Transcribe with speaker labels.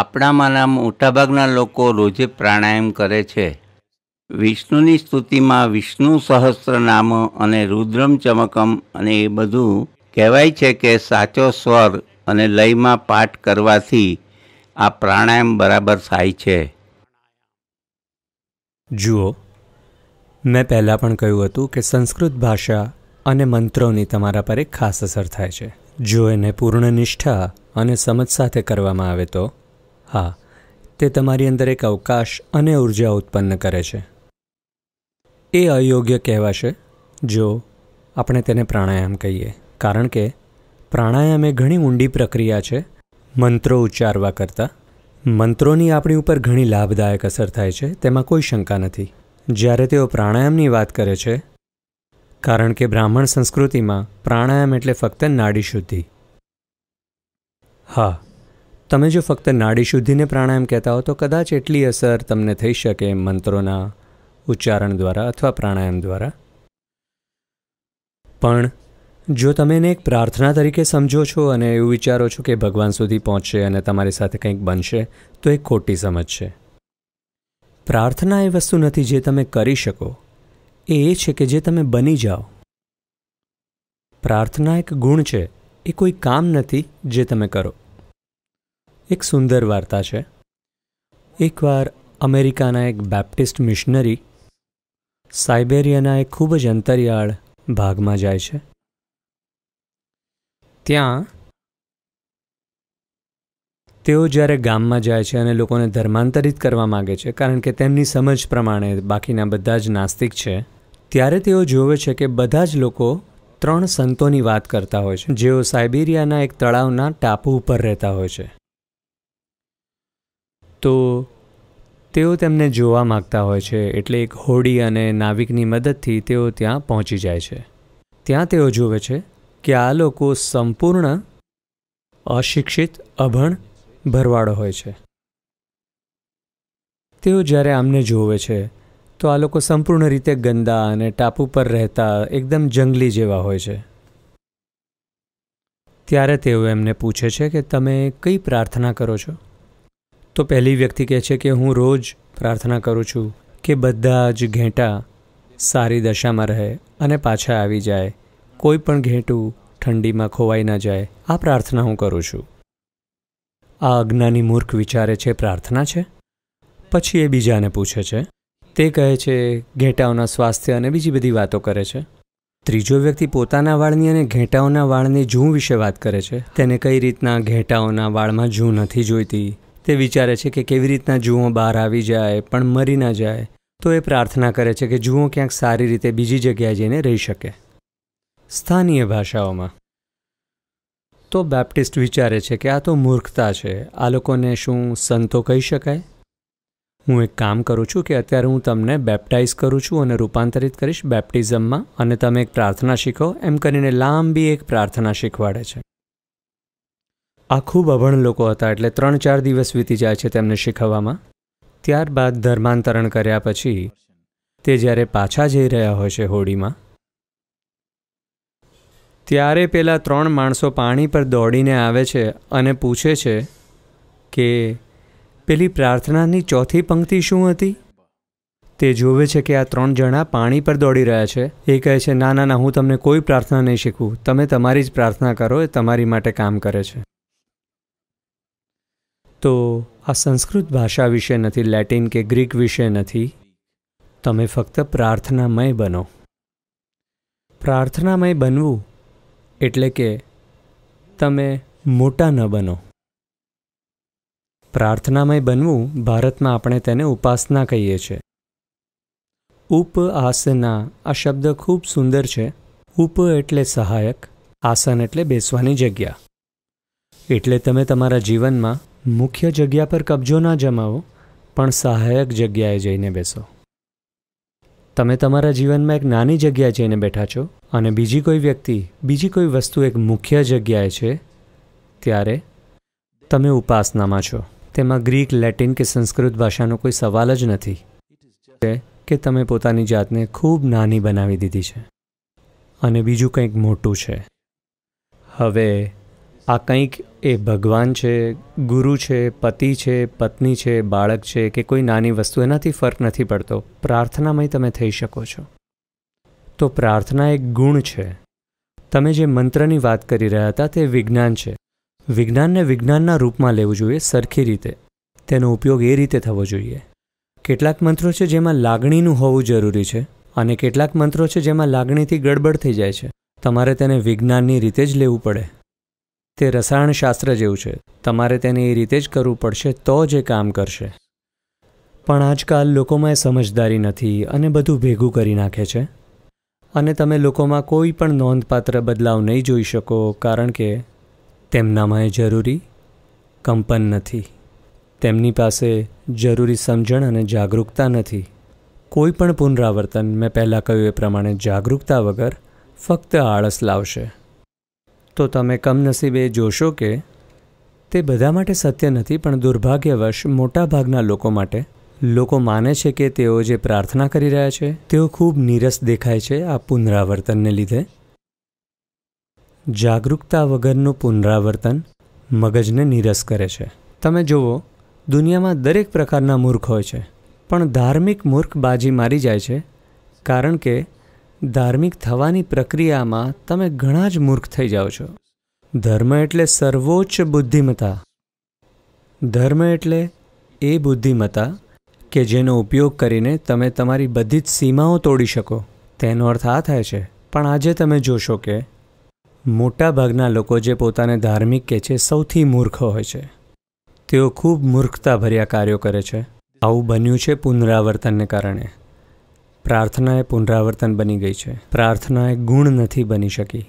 Speaker 1: આપણામાંના મોટાભાગના લોકો રોજે પ્રાણાયામ કરે છે વિષ્ણુની સ્તુતિમાં વિષ્ણુ સહસ્ત્ર નામ અને રુદ્રમ ચમકમ અને એ બધું કહેવાય છે કે સાચો સ્વર અને લયમાં પાઠ કરવાથી આ પ્રાણાયામ બરાબર થાય છે જુઓ મેં પહેલાં પણ કહ્યું હતું કે સંસ્કૃત ભાષા અને મંત્રોની તમારા પર એક ખાસ અસર થાય છે જો એને પૂર્ણ નિષ્ઠા અને સમજ સાથે કરવામાં આવે તો હા તે તમારી અંદર એક અવકાશ અને ઉર્જા ઉત્પન્ન કરે છે એ અયોગ્ય કહેવાશે જો આપણે તેને પ્રાણાયામ કહીએ કારણ કે પ્રાણાયામ એ ઘણી ઊંડી પ્રક્રિયા છે મંત્રો ઉચ્ચારવા કરતાં મંત્રોની આપણી ઉપર ઘણી લાભદાયક અસર થાય છે તેમાં કોઈ શંકા નથી જ્યારે તેઓ પ્રાણાયામની વાત કરે છે કારણ કે બ્રાહ્મણ સંસ્કૃતિમાં પ્રાણાયામ એટલે ફક્ત નાડી શુદ્ધિ હા તમે જો ફક્ત નાડી શુદ્ધિને પ્રાણાયામ કહેતા હો તો કદાચ એટલી અસર તમને થઈ શકે મંત્રોના ઉચ્ચારણ દ્વારા અથવા પ્રાણાયામ દ્વારા પણ જો તમે એને એક પ્રાર્થના તરીકે સમજો છો અને એવું વિચારો છો કે ભગવાન સુધી પહોંચશે અને તમારી સાથે કંઈક બનશે તો એ ખોટી સમજ છે પ્રાર્થના એ વસ્તુ નથી જે તમે કરી શકો એ એ છે કે જે તમે બની જાઓ પ્રાર્થના એક ગુણ છે એ કોઈ કામ નથી જે તમે કરો એક સુંદર વાર્તા છે એકવાર અમેરિકાના એક બેપ્ટિસ્ટ મિશનરી સાઇબેરિયાના એક ખૂબ જ અંતરિયાળ ભાગમાં જાય છે ત્યાં તેઓ જ્યારે ગામમાં જાય છે અને લોકોને ધર્માંતરિત કરવા માગે છે કારણ કે તેમની સમજ પ્રમાણે બાકીના બધા જ નાસ્તિક છે ત્યારે તેઓ જોવે છે કે બધા જ લોકો ત્રણ સંતોની વાત કરતા હોય છે જેઓ સાઇબેરિયાના એક તળાવના ટાપુ ઉપર રહેતા હોય છે તો તેઓ તેમને જોવા માગતા હોય છે એટલે એક હોડી અને નાવિકની મદદથી તેઓ ત્યાં પહોંચી જાય છે ત્યાં તેઓ જુએ છે કે આ લોકો સંપૂર્ણ અશિક્ષિત અભણ ભરવાડો હોય છે તેઓ જ્યારે આમને જોવે છે તો આ લોકો સંપૂર્ણ રીતે ગંદા અને ટાપુ પર રહેતા એકદમ જંગલી જેવા હોય છે ત્યારે તેઓ એમને પૂછે છે કે તમે કઈ પ્રાર્થના કરો છો તો પહેલી વ્યક્તિ કહે છે કે હું રોજ પ્રાર્થના કરું છું કે બધા જ ઘેંટા સારી દશામાં રહે અને પાછા આવી જાય કોઈ પણ ઘેંટું ઠંડીમાં ખોવાઈ ન જાય આ પ્રાર્થના હું કરું છું આ અજ્ઞાની મૂર્ખ વિચારે છે પ્રાર્થના છે પછી એ બીજાને પૂછે છે તે કહે છે ઘેંટાઓના સ્વાસ્થ્ય અને બીજી બધી વાતો કરે છે ત્રીજો વ્યક્તિ પોતાના વાળની અને ઘેંટાઓના વાળની જૂં વિશે વાત કરે છે તેને કઈ રીતના ઘેંટાઓના વાળમાં જૂં નથી જોઈતી તે વિચારે છે કે કેવી રીતના જુઓ બહાર આવી જાય પણ મરી ના જાય તો એ પ્રાર્થના કરે છે કે જુઓ ક્યાંક સારી રીતે બીજી જગ્યાએ જઈને રહી શકે સ્થાનીય ભાષાઓમાં તો બેપ્ટિસ્ટ વિચારે છે કે આ તો મૂર્ખતા છે આ લોકોને શું સંતો કહી શકાય હું એક કામ કરું છું કે અત્યારે હું તમને બેપ્ટાઇઝ કરું છું અને રૂપાંતરિત કરીશ બેપ્ટિઝમમાં અને તમે એક પ્રાર્થના શીખો એમ કરીને લાંબી એક પ્રાર્થના શીખવાડે છે આ ખૂબ અભણ લોકો હતા એટલે ત્રણ ચાર દિવસ વીતી જાય છે તેમને શીખવવામાં ત્યારબાદ ધર્માંતરણ કર્યા પછી તે જ્યારે પાછા જઈ રહ્યા હોય છે હોડીમાં ત્યારે પેલા ત્રણ માણસો પાણી પર દોડીને આવે છે અને પૂછે છે કે પેલી પ્રાર્થનાની ચોથી પંક્તિ શું હતી તે જોવે છે કે આ ત્રણ જણા પાણી પર દોડી રહ્યા છે એ કહે છે ના ના ના હું તમને કોઈ પ્રાર્થના નહીં શીખું તમે તમારી જ પ્રાર્થના કરો એ તમારી માટે કામ કરે છે તો આ સંસ્કૃત ભાષા વિશે નથી લેટિન કે ગ્રીક વિશે નથી તમે ફક્ત પ્રાર્થનામય બનો પ્રાર્થનામય બનવું એટલે કે તમે મોટા ન બનો પ્રાર્થનામય બનવું ભારતમાં આપણે તેને ઉપાસના કહીએ છીએ ઉપ આસના આ શબ્દ ખૂબ સુંદર છે ઉપ એટલે સહાયક આસન એટલે બેસવાની જગ્યા એટલે તમે તમારા જીવનમાં મુખ્ય જગ્યા પર કબજો ના જમાવો પણ સહાયક જગ્યાએ જઈને બેસો તમે તમારા જીવનમાં એક નાની જગ્યાએ જઈને બેઠા છો અને બીજી કોઈ વ્યક્તિ બીજી કોઈ વસ્તુ એક મુખ્ય જગ્યાએ છે ત્યારે તમે ઉપાસનામાં છો તેમાં ગ્રીક લેટિન કે સંસ્કૃત ભાષાનો કોઈ સવાલ જ નથી કે તમે પોતાની જાતને ખૂબ નાની બનાવી દીધી છે અને બીજું કંઈક મોટું છે હવે આ કંઈક એ ભગવાન છે ગુરુ છે પતિ છે પત્ની છે બાળક છે કે કોઈ નાની વસ્તુ એનાથી ફરક નથી પડતો પ્રાર્થનામય તમે થઈ શકો છો તો પ્રાર્થના એક ગુણ છે તમે જે મંત્રની વાત કરી રહ્યા હતા તે વિજ્ઞાન છે વિજ્ઞાનને વિજ્ઞાનના રૂપમાં લેવું જોઈએ સરખી રીતે તેનો ઉપયોગ એ રીતે થવો જોઈએ કેટલાક મંત્રો છે જેમાં લાગણીનું હોવું જરૂરી છે અને કેટલાક મંત્રો છે જેમાં લાગણીથી ગડબડ થઈ જાય છે તમારે તેને વિજ્ઞાનની રીતે જ લેવું પડે તે રસાયણશાસ્ત્ર જેવું છે તમારે તેને એ રીતે જ કરવું પડશે તો જ એ કામ કરશે પણ આજકાલ લોકોમાં એ સમજદારી નથી અને બધું ભેગું કરી નાખે છે અને તમે લોકોમાં કોઈ પણ નોંધપાત્ર બદલાવ નહીં જોઈ શકો કારણ કે તેમનામાં એ જરૂરી કંપન નથી તેમની પાસે જરૂરી સમજણ અને જાગરૂકતા નથી કોઈ પણ પુનરાવર્તન મેં પહેલાં કહ્યું એ પ્રમાણે જાગરૂકતા વગર ફક્ત આળસ લાવશે તો તમે કમનસીબે જોશો કે તે બધા માટે સત્ય નથી પણ દુર્ભાગ્યવશ મોટાભાગના લોકો માટે લોકો માને છે કે તેઓ જે પ્રાર્થના કરી રહ્યા છે તેઓ ખૂબ નીરસ દેખાય છે આ પુનરાવર્તનને લીધે જાગૃતતા વગરનું પુનરાવર્તન મગજને નીરસ કરે છે તમે જુઓ દુનિયામાં દરેક પ્રકારના મૂર્ખ હોય છે પણ ધાર્મિક મૂર્ખ બાજી મારી જાય છે કારણ કે ધાર્મિક થવાની પ્રક્રિયામાં તમે ઘણા જ મૂર્ખ થઈ જાઓ છો ધર્મ એટલે સર્વોચ્ચ બુદ્ધિમતા ધર્મ એટલે એ બુદ્ધિમતા કે જેનો ઉપયોગ કરીને તમે તમારી બધી જ સીમાઓ તોડી શકો તેનો અર્થ આ થાય છે પણ આજે તમે જોશો કે મોટાભાગના લોકો જે પોતાને ધાર્મિક કહે છે સૌથી મૂર્ખ હોય છે તેઓ ખૂબ મૂર્ખતાભર્યા કાર્યો કરે છે આવું બન્યું છે પુનરાવર્તનને કારણે પ્રાર્થના એ પુનરાવર્તન બની ગઈ છે પ્રાર્થના એ ગુણ નથી બની શકી